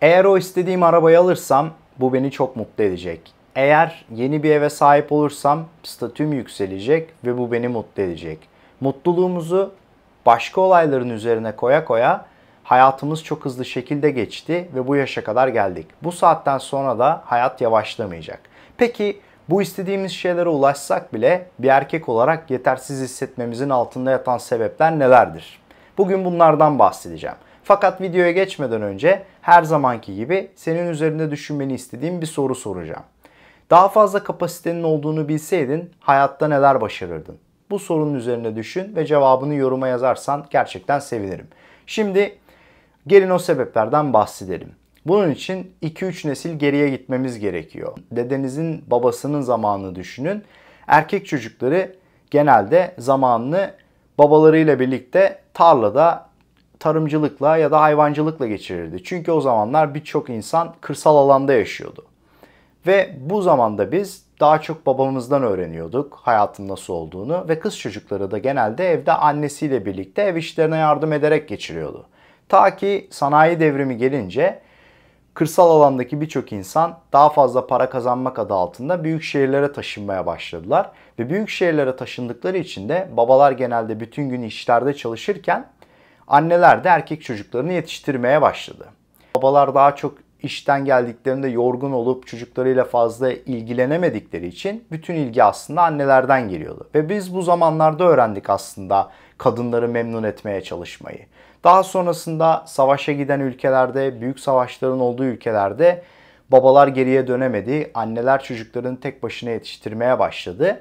Eğer o istediğim arabayı alırsam bu beni çok mutlu edecek. Eğer yeni bir eve sahip olursam statüm yükselecek ve bu beni mutlu edecek. Mutluluğumuzu başka olayların üzerine koya koya hayatımız çok hızlı şekilde geçti ve bu yaşa kadar geldik. Bu saatten sonra da hayat yavaşlamayacak. Peki bu istediğimiz şeylere ulaşsak bile bir erkek olarak yetersiz hissetmemizin altında yatan sebepler nelerdir? Bugün bunlardan bahsedeceğim. Fakat videoya geçmeden önce her zamanki gibi senin üzerinde düşünmeni istediğim bir soru soracağım. Daha fazla kapasitenin olduğunu bilseydin hayatta neler başarırdın? Bu sorunun üzerine düşün ve cevabını yoruma yazarsan gerçekten sevinirim. Şimdi gelin o sebeplerden bahsedelim. Bunun için 2-3 nesil geriye gitmemiz gerekiyor. Dedenizin babasının zamanını düşünün. Erkek çocukları genelde zamanını babalarıyla birlikte tarlada tarımcılıkla ya da hayvancılıkla geçirirdi. Çünkü o zamanlar birçok insan kırsal alanda yaşıyordu. Ve bu zamanda biz daha çok babamızdan öğreniyorduk hayatın nasıl olduğunu ve kız çocukları da genelde evde annesiyle birlikte ev işlerine yardım ederek geçiriyordu. Ta ki sanayi devrimi gelince kırsal alandaki birçok insan daha fazla para kazanmak adı altında büyük şehirlere taşınmaya başladılar. Ve büyük şehirlere taşındıkları için de babalar genelde bütün gün işlerde çalışırken Anneler de erkek çocuklarını yetiştirmeye başladı. Babalar daha çok işten geldiklerinde yorgun olup çocuklarıyla fazla ilgilenemedikleri için bütün ilgi aslında annelerden geliyordu. Ve biz bu zamanlarda öğrendik aslında kadınları memnun etmeye çalışmayı. Daha sonrasında savaşa giden ülkelerde, büyük savaşların olduğu ülkelerde babalar geriye dönemedi. Anneler çocuklarını tek başına yetiştirmeye başladı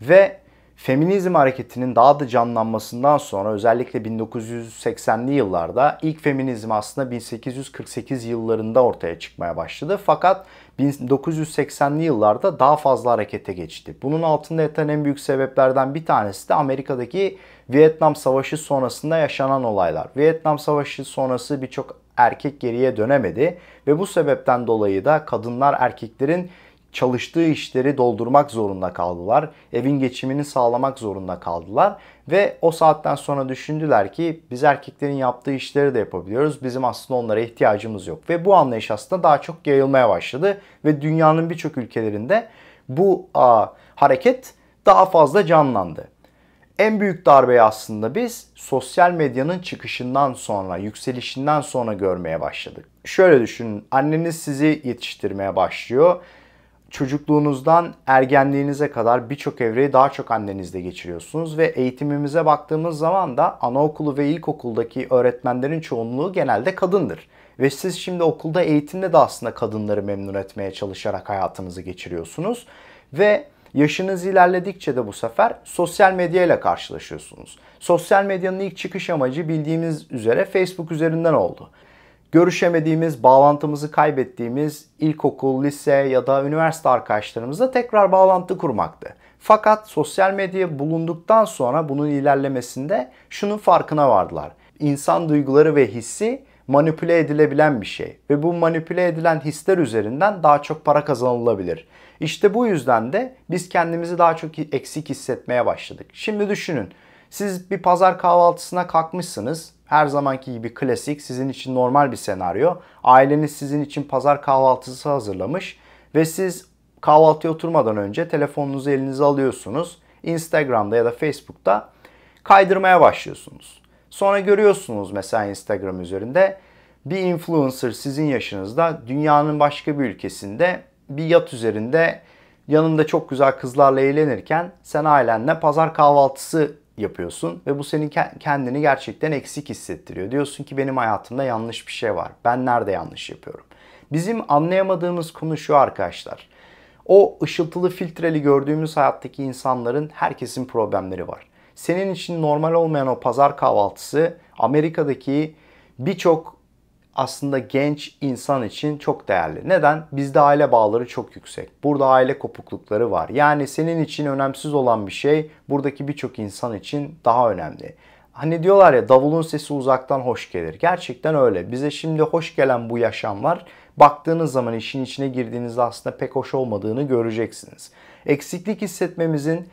ve Feminizm hareketinin daha da canlanmasından sonra özellikle 1980'li yıllarda ilk feminizm aslında 1848 yıllarında ortaya çıkmaya başladı. Fakat 1980'li yıllarda daha fazla harekete geçti. Bunun altında yatan en büyük sebeplerden bir tanesi de Amerika'daki Vietnam Savaşı sonrasında yaşanan olaylar. Vietnam Savaşı sonrası birçok erkek geriye dönemedi ve bu sebepten dolayı da kadınlar erkeklerin çalıştığı işleri doldurmak zorunda kaldılar. Evin geçimini sağlamak zorunda kaldılar. Ve o saatten sonra düşündüler ki biz erkeklerin yaptığı işleri de yapabiliyoruz. Bizim aslında onlara ihtiyacımız yok. Ve bu anlayış aslında daha çok yayılmaya başladı. Ve dünyanın birçok ülkelerinde bu a, hareket daha fazla canlandı. En büyük darbeyi aslında biz sosyal medyanın çıkışından sonra, yükselişinden sonra görmeye başladık. Şöyle düşünün, anneniz sizi yetiştirmeye başlıyor çocukluğunuzdan ergenliğinize kadar birçok evreyi daha çok annenizle geçiriyorsunuz ve eğitimimize baktığımız zaman da anaokulu ve ilkokuldaki öğretmenlerin çoğunluğu genelde kadındır. Ve siz şimdi okulda eğitimde de aslında kadınları memnun etmeye çalışarak hayatınızı geçiriyorsunuz ve yaşınız ilerledikçe de bu sefer sosyal medya ile karşılaşıyorsunuz. Sosyal medyanın ilk çıkış amacı bildiğimiz üzere Facebook üzerinden oldu görüşemediğimiz, bağlantımızı kaybettiğimiz ilkokul, lise ya da üniversite arkadaşlarımızla tekrar bağlantı kurmaktı. Fakat sosyal medya bulunduktan sonra bunun ilerlemesinde şunun farkına vardılar. İnsan duyguları ve hissi manipüle edilebilen bir şey ve bu manipüle edilen hisler üzerinden daha çok para kazanılabilir. İşte bu yüzden de biz kendimizi daha çok eksik hissetmeye başladık. Şimdi düşünün. Siz bir pazar kahvaltısına kalkmışsınız her zamanki gibi klasik, sizin için normal bir senaryo. Aileniz sizin için pazar kahvaltısı hazırlamış ve siz kahvaltıya oturmadan önce telefonunuzu elinize alıyorsunuz. Instagram'da ya da Facebook'ta kaydırmaya başlıyorsunuz. Sonra görüyorsunuz mesela Instagram üzerinde bir influencer sizin yaşınızda dünyanın başka bir ülkesinde bir yat üzerinde yanında çok güzel kızlarla eğlenirken sen ailenle pazar kahvaltısı yapıyorsun ve bu senin kendini gerçekten eksik hissettiriyor. Diyorsun ki benim hayatımda yanlış bir şey var. Ben nerede yanlış yapıyorum? Bizim anlayamadığımız konu şu arkadaşlar. O ışıltılı filtreli gördüğümüz hayattaki insanların herkesin problemleri var. Senin için normal olmayan o pazar kahvaltısı Amerika'daki birçok aslında genç insan için çok değerli. Neden? Bizde aile bağları çok yüksek. Burada aile kopuklukları var. Yani senin için önemsiz olan bir şey buradaki birçok insan için daha önemli. Hani diyorlar ya davulun sesi uzaktan hoş gelir. Gerçekten öyle. Bize şimdi hoş gelen bu yaşam var. baktığınız zaman işin içine girdiğinizde aslında pek hoş olmadığını göreceksiniz. Eksiklik hissetmemizin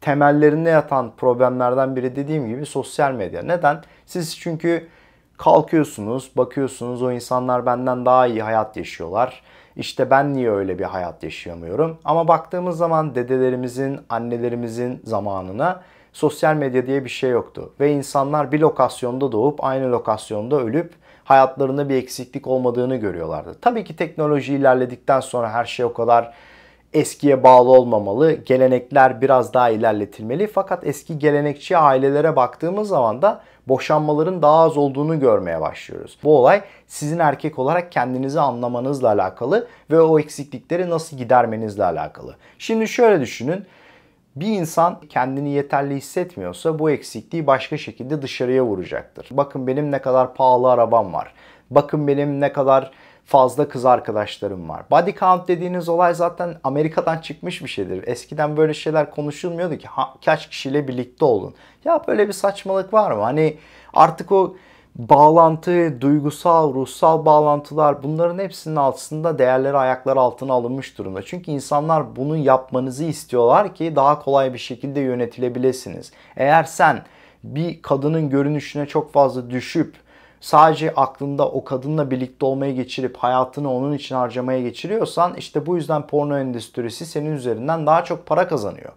temellerinde yatan problemlerden biri dediğim gibi sosyal medya. Neden? Siz çünkü Kalkıyorsunuz, bakıyorsunuz o insanlar benden daha iyi hayat yaşıyorlar. İşte ben niye öyle bir hayat yaşayamıyorum? Ama baktığımız zaman dedelerimizin, annelerimizin zamanına sosyal medya diye bir şey yoktu. Ve insanlar bir lokasyonda doğup aynı lokasyonda ölüp hayatlarında bir eksiklik olmadığını görüyorlardı. Tabii ki teknoloji ilerledikten sonra her şey o kadar eskiye bağlı olmamalı. Gelenekler biraz daha ilerletilmeli. Fakat eski gelenekçi ailelere baktığımız zaman da boşanmaların daha az olduğunu görmeye başlıyoruz. Bu olay sizin erkek olarak kendinizi anlamanızla alakalı ve o eksiklikleri nasıl gidermenizle alakalı. Şimdi şöyle düşünün. Bir insan kendini yeterli hissetmiyorsa bu eksikliği başka şekilde dışarıya vuracaktır. Bakın benim ne kadar pahalı arabam var. Bakın benim ne kadar fazla kız arkadaşlarım var. Body count dediğiniz olay zaten Amerika'dan çıkmış bir şeydir. Eskiden böyle şeyler konuşulmuyordu ki ha, kaç kişiyle birlikte olun. Ya böyle bir saçmalık var mı? Hani artık o bağlantı, duygusal, ruhsal bağlantılar bunların hepsinin altında değerleri ayaklar altına alınmış durumda. Çünkü insanlar bunu yapmanızı istiyorlar ki daha kolay bir şekilde yönetilebilesiniz. Eğer sen bir kadının görünüşüne çok fazla düşüp sadece aklında o kadınla birlikte olmaya geçirip hayatını onun için harcamaya geçiriyorsan işte bu yüzden porno endüstrisi senin üzerinden daha çok para kazanıyor.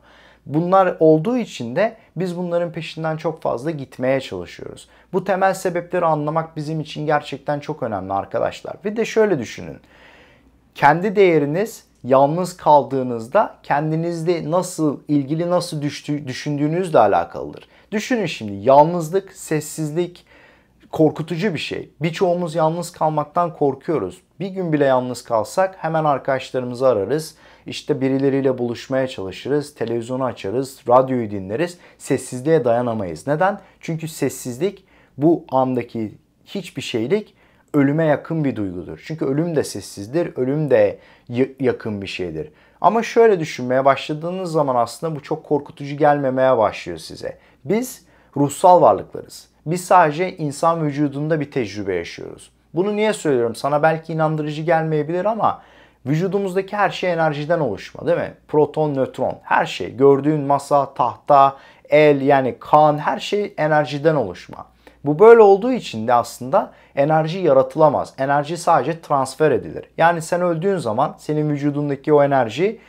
Bunlar olduğu için de biz bunların peşinden çok fazla gitmeye çalışıyoruz. Bu temel sebepleri anlamak bizim için gerçekten çok önemli arkadaşlar. Bir de şöyle düşünün. Kendi değeriniz yalnız kaldığınızda kendinizde nasıl ilgili nasıl düştü, düşündüğünüzle alakalıdır. Düşünün şimdi yalnızlık, sessizlik, korkutucu bir şey. Birçoğumuz yalnız kalmaktan korkuyoruz. Bir gün bile yalnız kalsak hemen arkadaşlarımızı ararız. İşte birileriyle buluşmaya çalışırız, televizyonu açarız, radyoyu dinleriz. Sessizliğe dayanamayız. Neden? Çünkü sessizlik bu andaki hiçbir şeylik ölüme yakın bir duygudur. Çünkü ölüm de sessizdir, ölüm de yakın bir şeydir. Ama şöyle düşünmeye başladığınız zaman aslında bu çok korkutucu gelmemeye başlıyor size. Biz ruhsal varlıklarız biz sadece insan vücudunda bir tecrübe yaşıyoruz. Bunu niye söylüyorum? Sana belki inandırıcı gelmeyebilir ama vücudumuzdaki her şey enerjiden oluşma değil mi? Proton, nötron, her şey. Gördüğün masa, tahta, el yani kan her şey enerjiden oluşma. Bu böyle olduğu için de aslında enerji yaratılamaz. Enerji sadece transfer edilir. Yani sen öldüğün zaman senin vücudundaki o enerji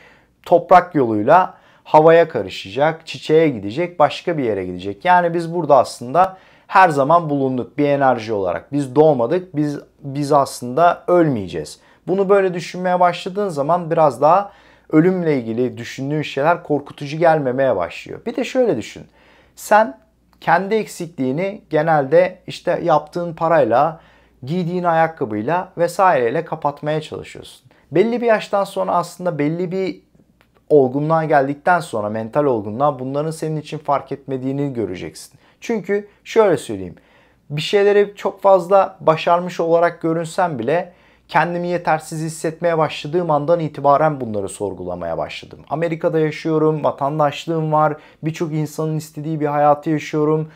toprak yoluyla havaya karışacak, çiçeğe gidecek, başka bir yere gidecek. Yani biz burada aslında her zaman bulunduk bir enerji olarak. Biz doğmadık, biz biz aslında ölmeyeceğiz. Bunu böyle düşünmeye başladığın zaman biraz daha ölümle ilgili düşündüğün şeyler korkutucu gelmemeye başlıyor. Bir de şöyle düşün. Sen kendi eksikliğini genelde işte yaptığın parayla, giydiğin ayakkabıyla vesaireyle kapatmaya çalışıyorsun. Belli bir yaştan sonra aslında belli bir olgunluğa geldikten sonra mental olgunluğa bunların senin için fark etmediğini göreceksin. Çünkü şöyle söyleyeyim. Bir şeyleri çok fazla başarmış olarak görünsem bile kendimi yetersiz hissetmeye başladığım andan itibaren bunları sorgulamaya başladım. Amerika'da yaşıyorum, vatandaşlığım var, birçok insanın istediği bir hayatı yaşıyorum.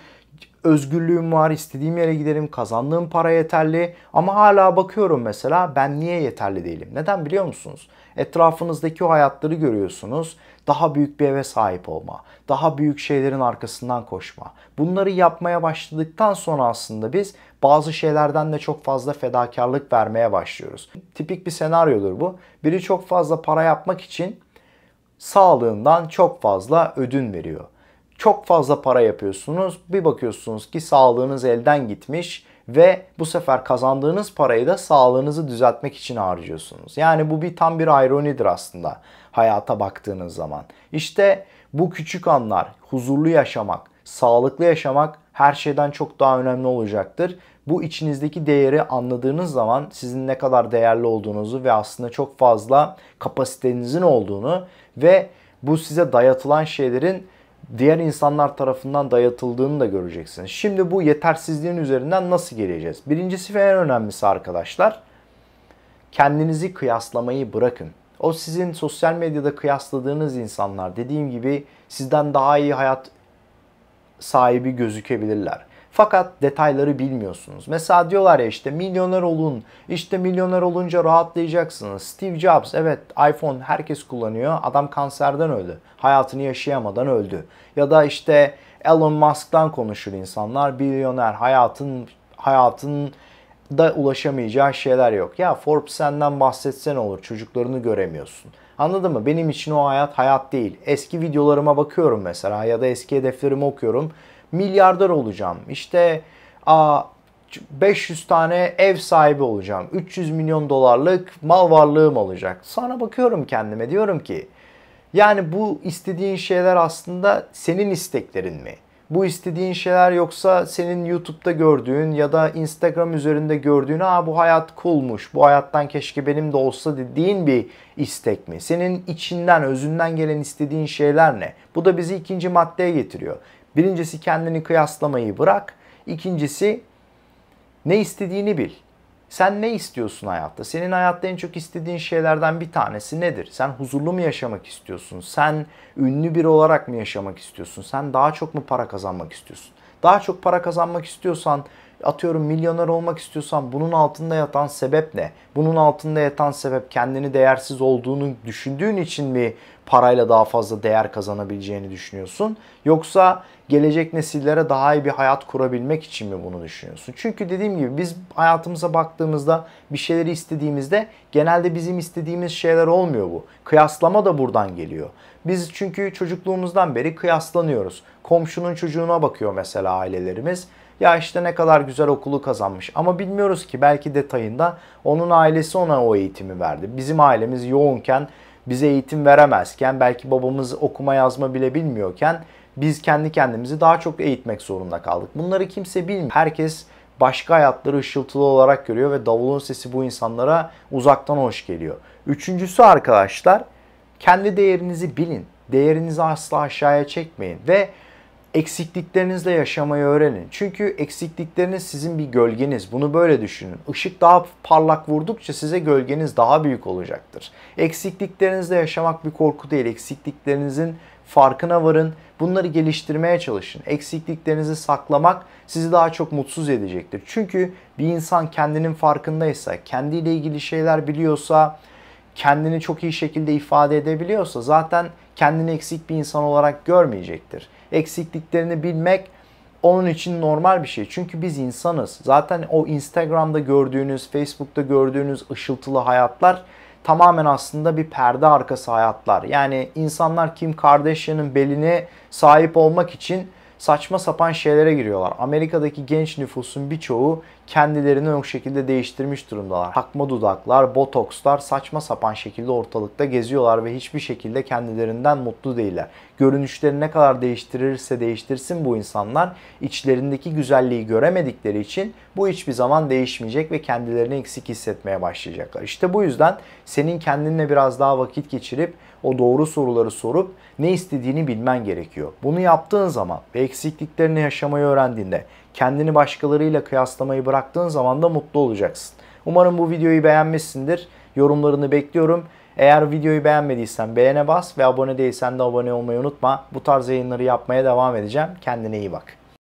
Özgürlüğüm var, istediğim yere giderim, kazandığım para yeterli ama hala bakıyorum mesela ben niye yeterli değilim? Neden biliyor musunuz? Etrafınızdaki o hayatları görüyorsunuz daha büyük bir eve sahip olma, daha büyük şeylerin arkasından koşma. Bunları yapmaya başladıktan sonra aslında biz bazı şeylerden de çok fazla fedakarlık vermeye başlıyoruz. Tipik bir senaryodur bu. Biri çok fazla para yapmak için sağlığından çok fazla ödün veriyor. Çok fazla para yapıyorsunuz. Bir bakıyorsunuz ki sağlığınız elden gitmiş ve bu sefer kazandığınız parayı da sağlığınızı düzeltmek için harcıyorsunuz. Yani bu bir tam bir ironidir aslında hayata baktığınız zaman. İşte bu küçük anlar, huzurlu yaşamak, sağlıklı yaşamak her şeyden çok daha önemli olacaktır. Bu içinizdeki değeri anladığınız zaman sizin ne kadar değerli olduğunuzu ve aslında çok fazla kapasitenizin olduğunu ve bu size dayatılan şeylerin diğer insanlar tarafından dayatıldığını da göreceksiniz. Şimdi bu yetersizliğin üzerinden nasıl geleceğiz? Birincisi ve en önemlisi arkadaşlar kendinizi kıyaslamayı bırakın. O sizin sosyal medyada kıyasladığınız insanlar dediğim gibi sizden daha iyi hayat sahibi gözükebilirler. Fakat detayları bilmiyorsunuz. Mesela diyorlar ya işte milyoner olun, işte milyoner olunca rahatlayacaksınız. Steve Jobs evet iPhone herkes kullanıyor. Adam kanserden öldü. Hayatını yaşayamadan öldü. Ya da işte Elon Musk'tan konuşur insanlar. Milyoner hayatın hayatın da ulaşamayacağı şeyler yok. Ya Forbes senden bahsetsen olur çocuklarını göremiyorsun. Anladın mı? Benim için o hayat hayat değil. Eski videolarıma bakıyorum mesela ya da eski hedeflerimi okuyorum milyarder olacağım. İşte a 500 tane ev sahibi olacağım. 300 milyon dolarlık mal varlığım olacak. Sana bakıyorum kendime diyorum ki yani bu istediğin şeyler aslında senin isteklerin mi? Bu istediğin şeyler yoksa senin YouTube'da gördüğün ya da Instagram üzerinde gördüğün "Aa bu hayat coolmuş. Bu hayattan keşke benim de olsa." dediğin bir istek mi? Senin içinden, özünden gelen istediğin şeyler ne? Bu da bizi ikinci maddeye getiriyor. Birincisi kendini kıyaslamayı bırak. İkincisi ne istediğini bil. Sen ne istiyorsun hayatta? Senin hayatta en çok istediğin şeylerden bir tanesi nedir? Sen huzurlu mu yaşamak istiyorsun? Sen ünlü biri olarak mı yaşamak istiyorsun? Sen daha çok mu para kazanmak istiyorsun? Daha çok para kazanmak istiyorsan, atıyorum milyoner olmak istiyorsan bunun altında yatan sebep ne? Bunun altında yatan sebep kendini değersiz olduğunu düşündüğün için mi parayla daha fazla değer kazanabileceğini düşünüyorsun? Yoksa gelecek nesillere daha iyi bir hayat kurabilmek için mi bunu düşünüyorsun? Çünkü dediğim gibi biz hayatımıza baktığımızda bir şeyleri istediğimizde genelde bizim istediğimiz şeyler olmuyor bu. Kıyaslama da buradan geliyor. Biz çünkü çocukluğumuzdan beri kıyaslanıyoruz. Komşunun çocuğuna bakıyor mesela ailelerimiz. Ya işte ne kadar güzel okulu kazanmış ama bilmiyoruz ki belki detayında onun ailesi ona o eğitimi verdi. Bizim ailemiz yoğunken bize eğitim veremezken belki babamız okuma yazma bile bilmiyorken biz kendi kendimizi daha çok eğitmek zorunda kaldık. Bunları kimse bilmiyor. Herkes başka hayatları ışıltılı olarak görüyor ve davulun sesi bu insanlara uzaktan hoş geliyor. Üçüncüsü arkadaşlar kendi değerinizi bilin. Değerinizi asla aşağıya çekmeyin ve eksikliklerinizle yaşamayı öğrenin. Çünkü eksiklikleriniz sizin bir gölgeniz. Bunu böyle düşünün. Işık daha parlak vurdukça size gölgeniz daha büyük olacaktır. Eksikliklerinizle yaşamak bir korku değil. Eksikliklerinizin farkına varın. Bunları geliştirmeye çalışın. Eksikliklerinizi saklamak sizi daha çok mutsuz edecektir. Çünkü bir insan kendinin farkındaysa, kendiyle ilgili şeyler biliyorsa, kendini çok iyi şekilde ifade edebiliyorsa zaten kendini eksik bir insan olarak görmeyecektir. Eksikliklerini bilmek onun için normal bir şey. Çünkü biz insanız. Zaten o Instagram'da gördüğünüz, Facebook'ta gördüğünüz ışıltılı hayatlar tamamen aslında bir perde arkası hayatlar. Yani insanlar Kim Kardashian'ın beline sahip olmak için saçma sapan şeylere giriyorlar. Amerika'daki genç nüfusun birçoğu kendilerini o şekilde değiştirmiş durumdalar. Takma dudaklar, botokslar saçma sapan şekilde ortalıkta geziyorlar ve hiçbir şekilde kendilerinden mutlu değiller. Görünüşlerini ne kadar değiştirirse değiştirsin bu insanlar içlerindeki güzelliği göremedikleri için bu hiçbir zaman değişmeyecek ve kendilerini eksik hissetmeye başlayacaklar. İşte bu yüzden senin kendinle biraz daha vakit geçirip o doğru soruları sorup ne istediğini bilmen gerekiyor. Bunu yaptığın zaman ve eksikliklerini yaşamayı öğrendiğinde kendini başkalarıyla kıyaslamayı bıraktığın zaman da mutlu olacaksın. Umarım bu videoyu beğenmişsindir. Yorumlarını bekliyorum. Eğer videoyu beğenmediysen beğene bas ve abone değilsen de abone olmayı unutma. Bu tarz yayınları yapmaya devam edeceğim. Kendine iyi bak.